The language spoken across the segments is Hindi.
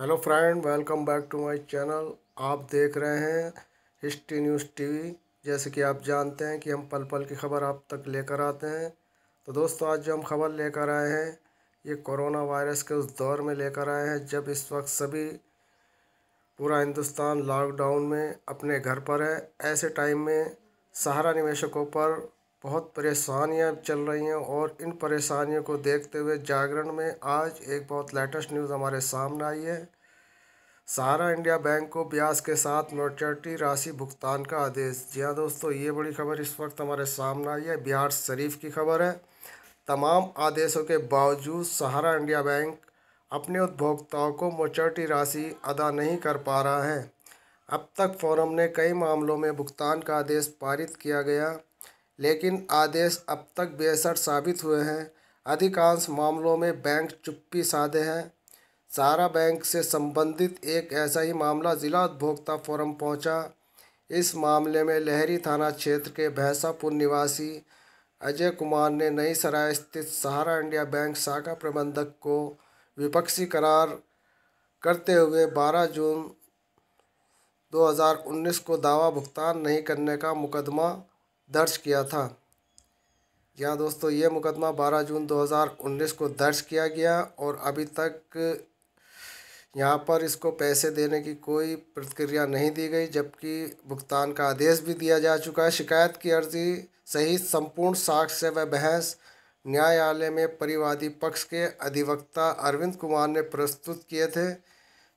hello friend welcome back to my channel आप देख रहे हैं हिस्ट्री न्यूज़ टीवी जैसे कि आप जानते हैं कि हम पल पल की खबर आप तक लेकर आते हैं तो दोस्तों आज जो हम खबर लेकर आए हैं ये कोरोना वायरस के उस दौर में लेकर आए हैं जब इस वक्त सभी पूरा हिंदुस्तान लॉकडाउन में अपने घर पर है ऐसे टाइम में सहारा निवेशकों पर बहुत परेशानियां चल रही हैं और इन परेशानियों को देखते हुए जागरण में आज एक बहुत लेटेस्ट न्यूज़ हमारे सामने आई है सहारा इंडिया बैंक को ब्याज के साथ मेचोरिटी राशि भुगतान का आदेश जी हाँ दोस्तों ये बड़ी खबर इस वक्त हमारे सामने आई है बिहार शरीफ की खबर है तमाम आदेशों के बावजूद सहारा इंडिया बैंक अपने उपभोक्ताओं को मेचोरिटी राशि अदा नहीं कर पा रहा है अब तक फोरम ने कई मामलों में भुगतान का आदेश पारित किया गया लेकिन आदेश अब तक बेसर साबित हुए हैं अधिकांश मामलों में बैंक चुप्पी साधे हैं सारा बैंक से संबंधित एक ऐसा ही मामला जिला उपभोक्ता फोरम पहुंचा इस मामले में लहरी थाना क्षेत्र के भैंसापुर निवासी अजय कुमार ने नई सराय स्थित सहारा इंडिया बैंक शाखा प्रबंधक को विपक्षी करार करते हुए 12 जून 2019 को दावा भुगतान नहीं करने का मुकदमा दर्ज किया था यहाँ दोस्तों ये मुकदमा 12 जून 2019 को दर्ज किया गया और अभी तक यहाँ पर इसको पैसे देने की कोई प्रतिक्रिया नहीं दी गई जबकि भुगतान का आदेश भी दिया जा चुका है शिकायत की अर्जी सहित संपूर्ण साक्ष्य व बहस न्यायालय में परिवादी पक्ष के अधिवक्ता अरविंद कुमार ने प्रस्तुत किए थे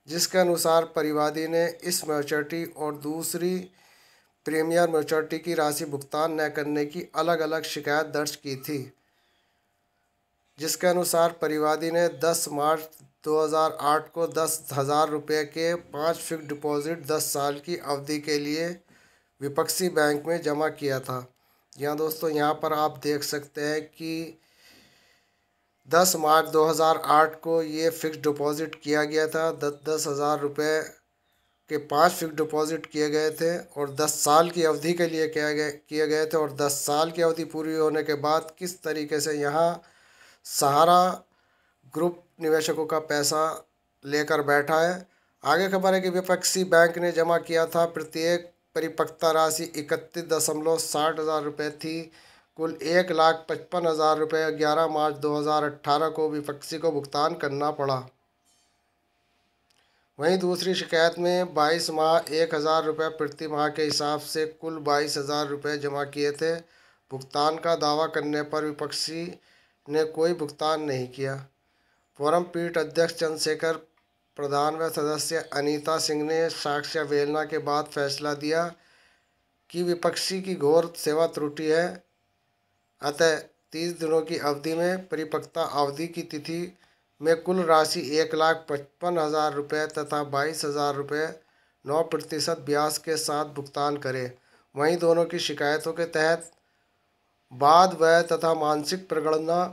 जिसके अनुसार परिवादी ने इस मेचोरिटी और दूसरी प्रीमियर मेचोरिटी की राशि भुगतान न करने की अलग अलग शिकायत दर्ज की थी जिसके अनुसार परिवादी ने 10 मार्च 2008 को दस हज़ार रुपये के पाँच फिक्स डिपॉजिट 10 साल की अवधि के लिए विपक्षी बैंक में जमा किया था यहाँ दोस्तों यहाँ पर आप देख सकते हैं कि 10 मार्च 2008 को ये फिक्स डिपॉजिट किया गया था दस दस हज़ार रुपये के पाँच फिक्स डिपॉजिट किए गए थे और दस साल की अवधि के लिए किया गया किए गए थे और दस साल की अवधि पूरी होने के बाद किस तरीके से यहाँ सहारा ग्रुप निवेशकों का पैसा लेकर बैठा है आगे खबर है कि विपक्षी बैंक ने जमा किया था प्रत्येक परिपक्वता राशि इकतीस दशमलव साठ हज़ार रुपये थी कुल एक लाख पचपन हज़ार रुपये ग्यारह मार्च दो हज़ार अट्ठारह को विपक्षी को भुगतान करना पड़ा वहीं दूसरी शिकायत में बाईस माह एक हज़ार रुपये प्रति माह के हिसाब से कुल बाईस हज़ार रुपये जमा किए थे भुगतान का दावा करने पर विपक्षी ने कोई भुगतान नहीं किया फोरम पीठ अध्यक्ष चंद्रशेखर प्रधान व सदस्य अनीता सिंह ने साक्ष्य वेलना के बाद फैसला दिया कि विपक्षी की घोर सेवा त्रुटि है अतः तीस दिनों की अवधि में परिपक्ता अवधि की तिथि में कुल राशि एक लाख पचपन हज़ार रुपये तथा बाईस हज़ार रुपये नौ प्रतिशत ब्याज के साथ भुगतान करें वहीं दोनों की शिकायतों के तहत बाद व्यय तथा मानसिक प्रगणना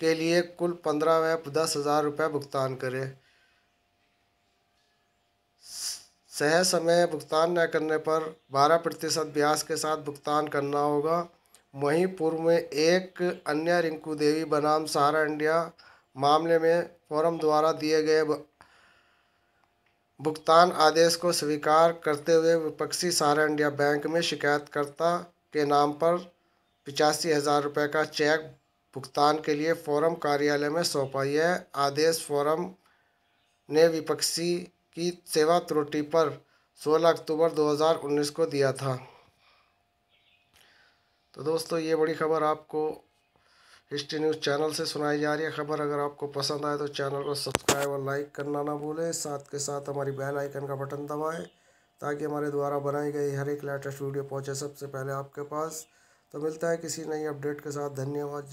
के लिए कुल पंद्रह व दस हज़ार रुपये भुगतान करें सह समय भुगतान न करने पर बारह प्रतिशत ब्याज के साथ भुगतान करना होगा वहीं पूर्व में एक अन्य रिंकू देवी बनाम सहारा इंडिया मामले में फोरम द्वारा दिए गए भुगतान आदेश को स्वीकार करते हुए विपक्षी सहारा इंडिया बैंक में शिकायतकर्ता के नाम पर पिचासी हज़ार रुपये का चेक भुगतान के लिए फोरम कार्यालय में सौंपा यह आदेश फोरम ने विपक्षी की सेवा त्रुटि पर 16 अक्टूबर 2019 को दिया था तो दोस्तों ये बड़ी खबर आपको हिस्ट्री न्यूज़ चैनल से सुनाई जा रही है खबर अगर आपको पसंद आए तो चैनल को सब्सक्राइब और लाइक करना ना भूलें साथ के साथ हमारी बेल आइकन का बटन दबाएं ताकि हमारे द्वारा बनाई गई हर एक लेटेस्ट वीडियो पहुंचे सबसे पहले आपके पास तो मिलता है किसी नई अपडेट के साथ धन्यवाद